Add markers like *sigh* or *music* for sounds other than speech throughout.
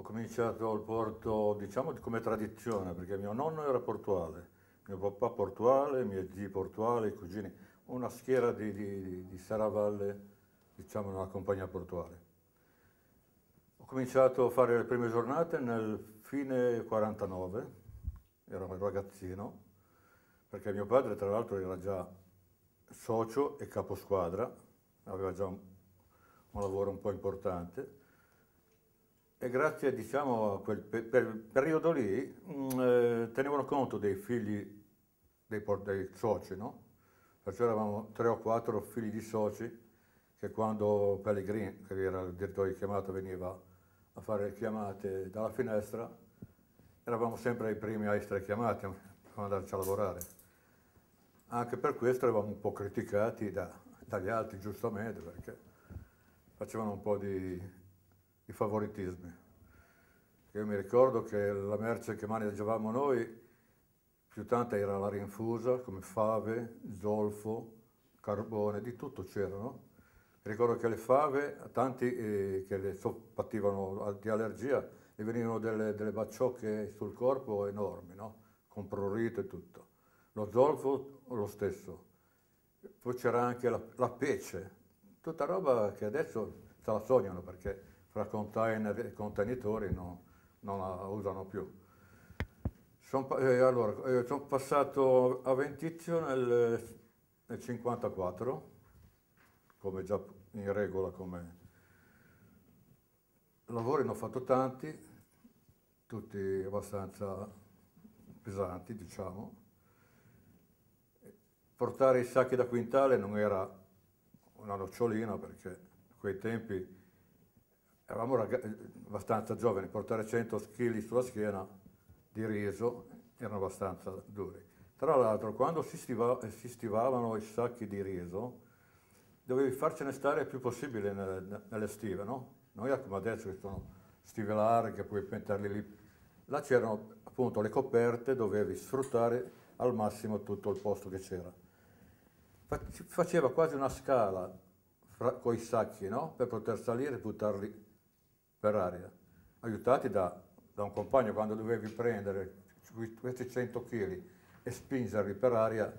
Ho cominciato al porto, diciamo, come tradizione, perché mio nonno era portuale, mio papà portuale, miei zii portuale, i cugini, una schiera di, di, di Saravalle, diciamo, una compagnia portuale. Ho cominciato a fare le prime giornate nel fine 49, ero un ragazzino, perché mio padre tra l'altro era già socio e caposquadra, aveva già un, un lavoro un po' importante, e grazie diciamo, a quel per, per periodo lì mh, mm, eh, tenevano conto dei figli dei, dei soci, no? Perciò eravamo tre o quattro figli di soci che quando Pellegrini, che era il direttore di chiamata, veniva a fare le chiamate dalla finestra, eravamo sempre i primi a essere chiamati, a andarci a lavorare. Anche per questo eravamo un po' criticati da, dagli altri, giustamente, perché facevano un po' di i favoritismi. Io mi ricordo che la merce che maneggiavamo noi più tanta era la rinfusa, come fave, zolfo, carbone, di tutto c'erano. Ricordo che le fave, tanti eh, che le pativano di allergia, gli venivano delle, delle, bacciocche sul corpo enormi, no? con prurito e tutto. Lo zolfo lo stesso. Poi c'era anche la, la pece, tutta roba che adesso se la sognano perché fra container e contenitori non, non la usano più. Sono, eh, allora, eh, sono passato a Ventizio nel, 1954, come già in regola come lavori ne ho fatto tanti, tutti abbastanza pesanti, diciamo. Portare i sacchi da quintale non era una nocciolina perché a quei tempi eravamo abbastanza giovani, portare 100 kg sulla schiena di riso erano abbastanza duri. Tra l'altro quando si, stiva, si, stivavano i sacchi di riso dovevi farcene stare il più possibile nelle, nelle stive, no? Non è come adesso che sono stive larghe, puoi metterli lì. Là c'erano appunto le coperte, dovevi sfruttare al massimo tutto il posto che c'era. Faceva quasi una scala con i sacchi, no? Per poter salire e buttarli per aria, aiutati da, da un compagno quando dovevi prendere questi 100 kg e spingerli per aria,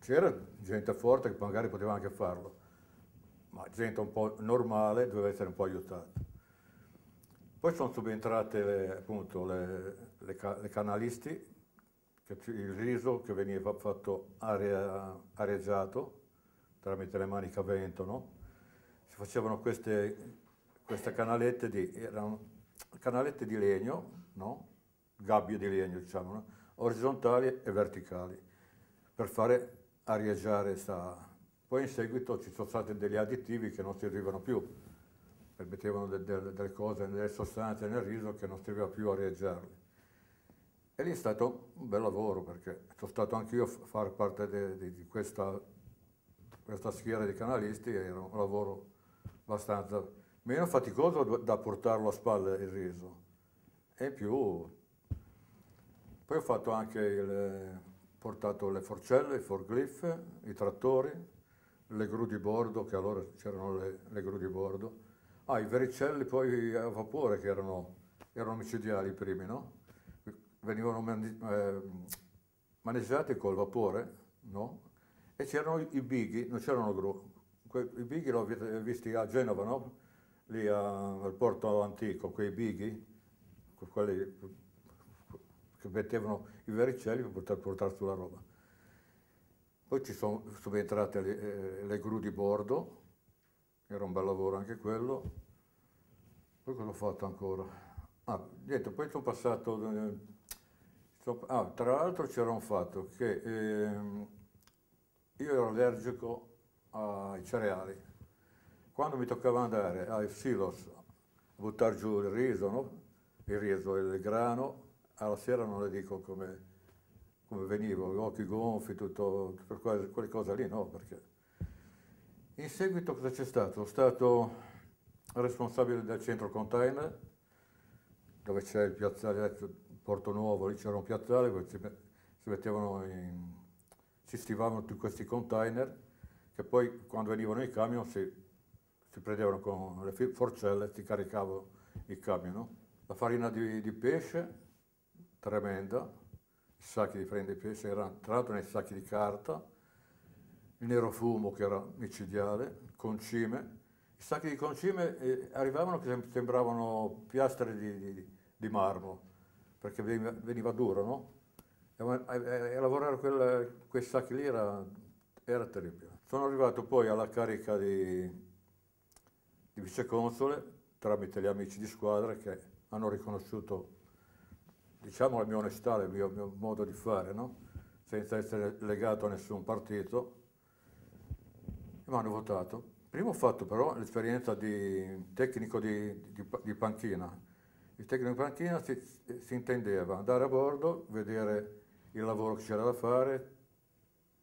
c'era gente forte che magari poteva anche farlo, ma gente un po' normale doveva essere un po' aiutata. Poi sono subentrate le, appunto le, le, le canalisti, il riso che veniva fatto aria, areggiato tramite le maniche a vento, no? si facevano queste queste canalette di, erano canalette di legno, no? gabbie di legno diciamo, no? orizzontali e verticali, per fare arieggiare sta... Poi in seguito ci sono stati degli additivi che non servivano più, mettevano de, de, delle cose, delle sostanze nel riso che non serviva più a arieggiarle. E lì è stato un bel lavoro perché sono stato anche io a far parte di questa, questa schiera di canalisti era un lavoro abbastanza meno faticoso da portarlo a spalle il riso e più poi ho fatto anche il, portato le forcelle, i forgliff, i trattori, le gru di bordo, che allora c'erano le, le, gru di bordo, ah, i vericelli poi a vapore che erano, erano micidiali i primi, no? Venivano eh, maneggiati col vapore, no? E c'erano i bighi, non c'erano gru, i bighi li ho visti a Genova, no? lì a, al porto antico, quei bighi, quelli che mettevano i verricelli per poter portare sulla roba. Poi ci sono subentrate le, eh, le gru di bordo, era un bel lavoro anche quello. Poi cosa ho fatto ancora? Ah, niente, poi sono passato... Eh, so, ah, tra l'altro c'era un fatto che eh, io ero allergico ai cereali quando mi toccava andare ai silos a buttare giù il riso, no? il riso e il grano, alla sera non le dico come, come venivo, gli occhi gonfi, tutto, tutto quelle, quelle cose lì, no, perché... In seguito cosa c'è stato? Sono stato responsabile del centro container, dove c'è il piazzale, Porto Nuovo, lì c'era un piazzale, dove si, si mettevano in, si stivavano tutti questi container, che poi quando venivano i camion si si prendevano con le forcelle e si caricavano il camion. No? La farina di, di, pesce, tremenda, i sacchi di farina di pesce erano tra nei sacchi di carta, il nero fumo che era micidiale, concime, i sacchi di concime eh, arrivavano che sembravano piastre di, di, di marmo, perché veniva, veniva duro, no? E, e, e lavorare quel, quei sacchi lì era, era terribile. Sono arrivato poi alla carica di di viceconsole tramite gli amici di squadra che hanno riconosciuto diciamo, la mia onestà, il mio, mio modo di fare, no? senza essere legato a nessun partito, e mi hanno votato. Prima ho fatto però l'esperienza di tecnico di, di, di panchina. Il tecnico di panchina si, si, intendeva andare a bordo, vedere il lavoro che c'era da fare,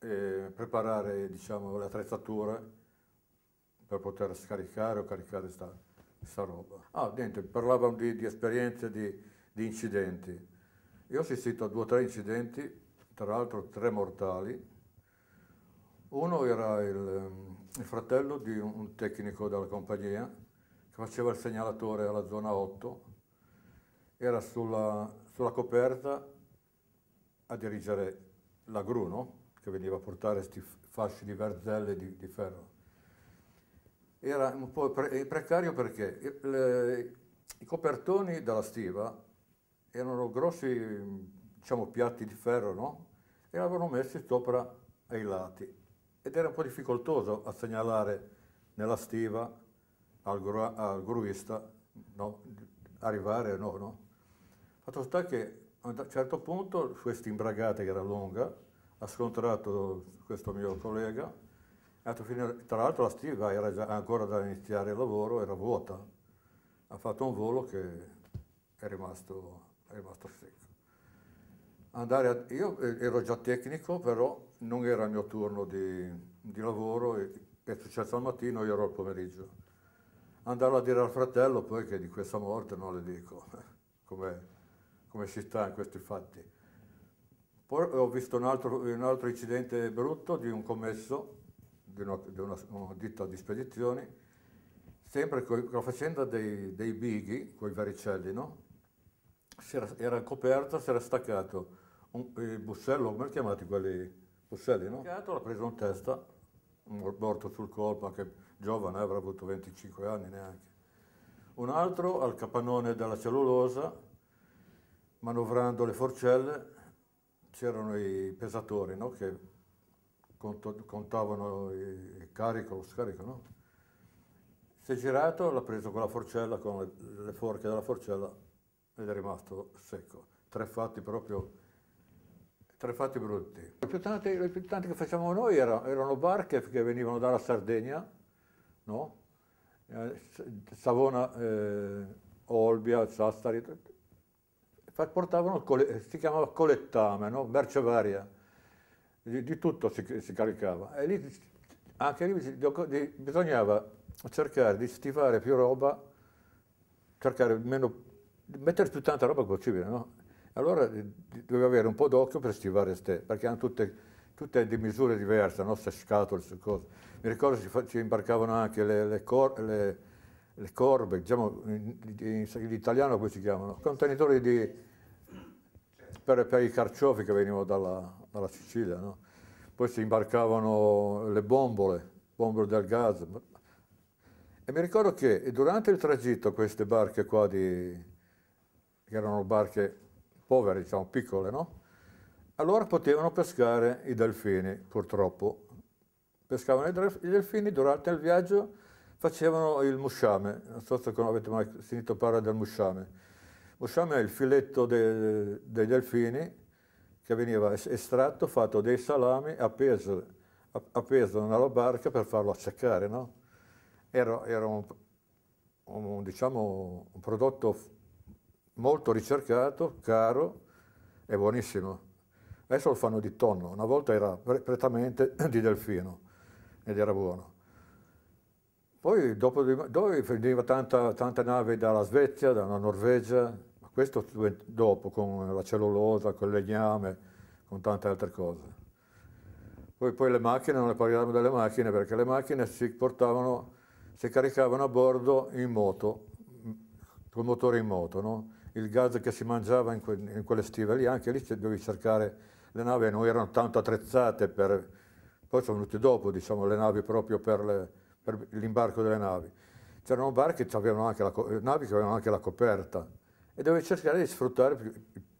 eh, preparare diciamo, le attrezzature per poter scaricare o caricare questa roba. Ah, niente, parlavano di, di esperienze, di, di, incidenti. Io ho assistito a due o tre incidenti, tra l'altro tre mortali. Uno era il, il fratello di un, un tecnico della compagnia che faceva il segnalatore alla zona 8, era sulla, sulla coperta a dirigere la gru, no? che veniva a portare questi fasci di verzelle di, di ferro era un po' pre eh, precario perché le, eh, i copertoni della stiva erano grossi, diciamo, piatti di ferro, no? E l'avevano messi sopra ai lati. Ed era un po' difficoltoso a segnalare nella stiva al, gru al gruista, no? Arrivare no, no? Fatto sta che a un certo punto questa imbragata che era lunga ha scontrato questo mio collega tra l'altro la stiva era già ancora da iniziare il lavoro, era vuota, ha fatto un volo che è rimasto, è rimasto secco. A, io eh, ero già tecnico, però non era il mio turno di, di lavoro, è successo al mattino, io ero al pomeriggio. Andarlo a dire al fratello poi che di questa morte non le dico, *laughs* come, come si sta in questi fatti. Poi ho visto un altro, un altro incidente brutto di un commesso di, una, di una, una ditta di spedizioni, sempre con la faccenda dei, dei bighi, con i varicelli, no? Era, era, coperta, si era staccato un, il bussello, come li chiamati quelli busselli, no? L'ha preso in testa, morto sul colpo, anche giovane, eh, avrà avuto 25 anni neanche. Un altro al capannone della cellulosa, manovrando le forcelle, c'erano i pesatori, no? Che contavano il carico, lo scarico, no? Si è girato, l'ha preso con la forcella, con le, forche della forcella ed è rimasto secco. Tre fatti proprio, tre fatti brutti. Le più tante, le più tante che facevamo noi erano, erano barche che venivano dalla Sardegna, no? Savona, eh, Olbia, Sassari, portavano, si chiamava colettame, no? merce varia di, di tutto si, si, caricava. E lì anche lì di, bisognava cercare di stivare più roba, cercare meno, mettere più tanta roba possibile, no? Allora eh, doveva avere un po' d'occhio per stivare ste, perché hanno tutte, tutte di misure diverse, no? Se scatole, se cose. Mi ricordo si, fa, si imbarcavano anche le, le, cor, le, le corbe, diciamo in, in, in, in italiano come si chiamano, contenitori di per, per i carciofi che venivano dalla, dalla Sicilia, no? poi si imbarcavano le bombole, bombole del gas. E mi ricordo che durante il tragitto queste barche qua, di, che erano barche povere, diciamo piccole, no? allora potevano pescare i delfini, purtroppo. Pescavano i delfini, durante il viaggio facevano il musciame, non so se avete mai sentito parlare del musciame Bosciame è il filetto de, dei delfini che veniva estratto, fatto dei salami, appeso, appeso nella barca per farlo seccare, no? Era, era un, un, diciamo, un prodotto molto ricercato, caro e buonissimo. Adesso lo fanno di tonno, una volta era prettamente *clears throat* di delfino ed era buono. Poi dopo di, veniva tanta, tanta nave dalla Svezia, dalla Norvegia, questo dopo con la cellulosa, con il legname, con tante altre cose. Poi, poi le macchine, non ne parliamo delle macchine perché le macchine si portavano, si caricavano a bordo in moto, col motore in moto, no? il gas che si mangiava in, que, in quelle stive lì, anche lì dovevi cercare le navi, non erano tanto attrezzate per, poi sono venute dopo diciamo, le navi proprio per, l'imbarco delle navi. C'erano barche che anche la, navi che avevano anche la coperta, e deve cercare di sfruttare più,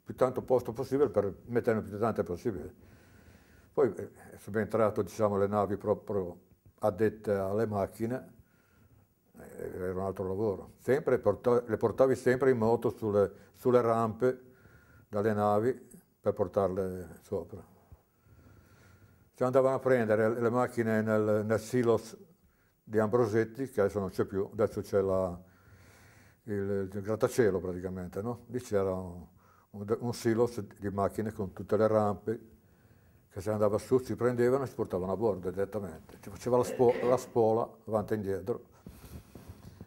più tanto posto possibile per metterne più tante possibile. Poi è eh, subentrato diciamo, le navi proprio addette alle macchine, eh, era un altro lavoro. Sempre portavi, le portavi sempre in moto sulle, sulle rampe dalle navi per portarle sopra. Ci andavano a prendere le macchine nel, nel silos di Ambrosetti, che adesso non c'è più, adesso c'è la, il, grattacielo praticamente, no? Lì c'era un, un, un silo di macchine con tutte le rampe che se andava su si prendevano e si portavano a bordo direttamente. Ci faceva la, spo la spola avanti e indietro.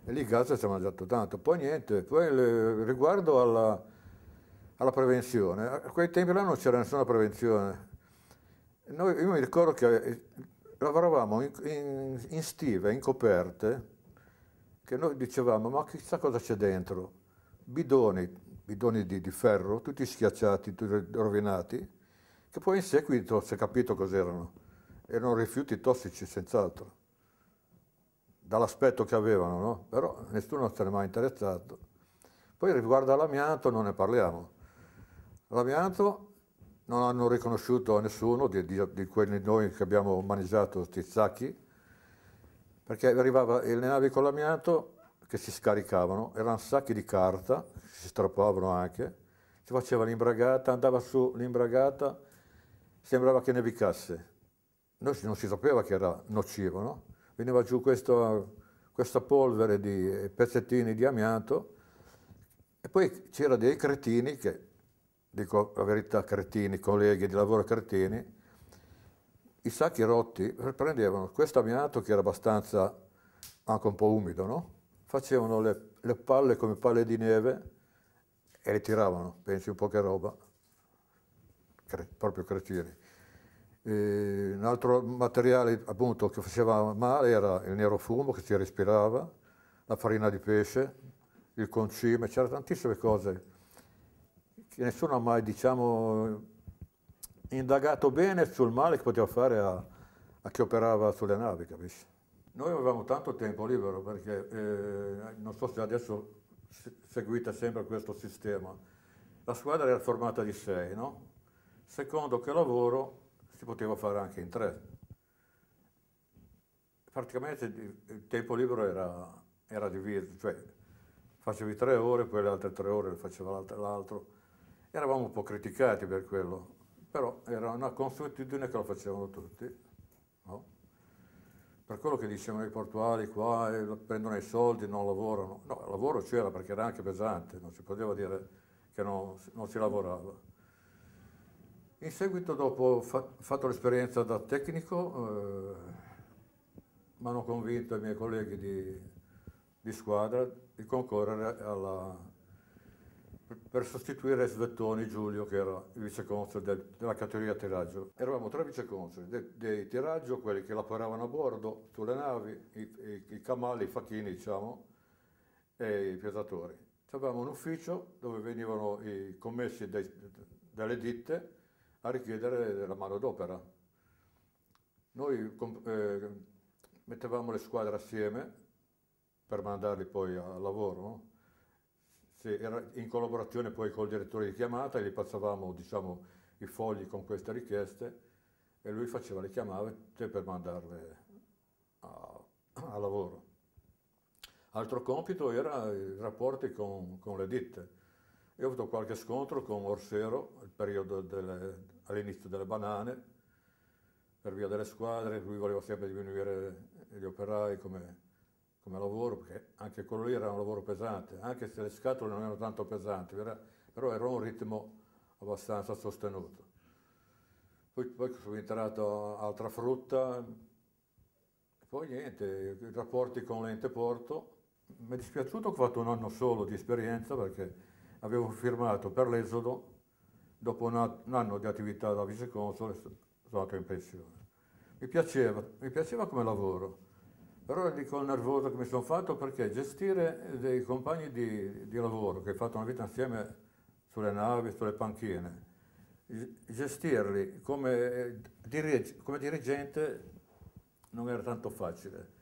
E lì in casa ci ha mangiato tanto. Poi niente, poi il, riguardo alla, alla, prevenzione, a quei tempi là non c'era nessuna prevenzione. Noi, io mi ricordo che eh, lavoravamo in, in, in stive, in coperte, che noi dicevamo ma chissà cosa c'è dentro, bidoni, bidoni di, di ferro, tutti schiacciati, tutti rovinati, che poi in seguito si è capito cos'erano. Erano rifiuti tossici senz'altro, dall'aspetto che avevano, no? però nessuno se ne è mai interessato. Poi riguardo all'amianto non ne parliamo. L'amianto non hanno riconosciuto a nessuno di, di, di quelli noi che abbiamo maneggiato questi sacchi, perché arrivava le navi con l'amianto che si scaricavano, erano sacchi di carta, si strappavano anche, si faceva l'imbragata, andava su l'imbragata, sembrava che nevicasse. Noi non si sapeva che era nocivo, no? Veniva giù questo, questa polvere di pezzettini di amianto e poi c'erano dei cretini che, dico la verità, cretini, colleghi di lavoro cretini, i sacchi rotti prendevano questo amianto che era abbastanza anche un po' umido, no? facevano le, le, palle come palle di neve e le tiravano, pensi un po' che roba, Cre proprio cretini. E un altro materiale appunto che faceva male era il nero fumo che si respirava, la farina di pesce, il concime, c'erano tantissime cose che nessuno ha mai diciamo, indagato bene sul male che poteva fare a, a chi operava sulle navi, capisci? Noi avevamo tanto tempo libero perché eh, non so se adesso seguite sempre questo sistema. La squadra era formata di sei, no? Secondo che lavoro si poteva fare anche in tre. Praticamente il tempo libero era, era diviso, cioè facevi tre ore, poi le altre tre ore le faceva l'altro. Eravamo un po' criticati per quello, però era una consuetudine che lo facevano tutti, no? Per quello che dicevano i portuali qua, eh, prendono i soldi, non lavorano. No, il lavoro c'era perché era anche pesante, non si poteva dire che non, non si lavorava. In seguito, dopo fa, fatto l'esperienza da tecnico, eh, mi hanno convinto i miei colleghi di, di squadra di concorrere alla, per sostituire Svettoni Giulio che era il viceconsole del, della categoria tiraggio. Eravamo tre viceconsoli, dei, dei tiraggio, quelli che lavoravano a bordo, sulle navi, i, i, i camali, i facchini diciamo, e i piazzatori. Avevamo un ufficio dove venivano i commessi dei, dalle ditte a richiedere la d'opera. Noi eh, mettevamo le squadre assieme per mandarli poi al lavoro, no? Sì, era in collaborazione poi col direttore di chiamata e gli passavamo diciamo, i fogli con queste richieste e lui faceva le chiamate per mandarle a, a lavoro. Altro compito era i rapporti con, con, le ditte. Io ho avuto qualche scontro con Orsero, il periodo all'inizio delle banane, per via delle squadre, lui voleva sempre diminuire gli operai come come lavoro, perché anche quello lì era un lavoro pesante, anche se le scatole non erano tanto pesanti, però era un ritmo abbastanza sostenuto. Poi, poi sono entrato altra frutta, poi niente, i rapporti con l'ente porto. Mi è dispiaciuto che ho fatto un anno solo di esperienza perché avevo firmato per l'esodo, dopo un anno di attività da viceconsole sono andato in pensione. Mi piaceva, mi piaceva come lavoro però dico il nervoso che mi sono fatto perché gestire dei compagni di, di lavoro che hai fatto una vita insieme sulle navi, sulle panchine, gestirli come, eh, dirige, come dirigente non era tanto facile.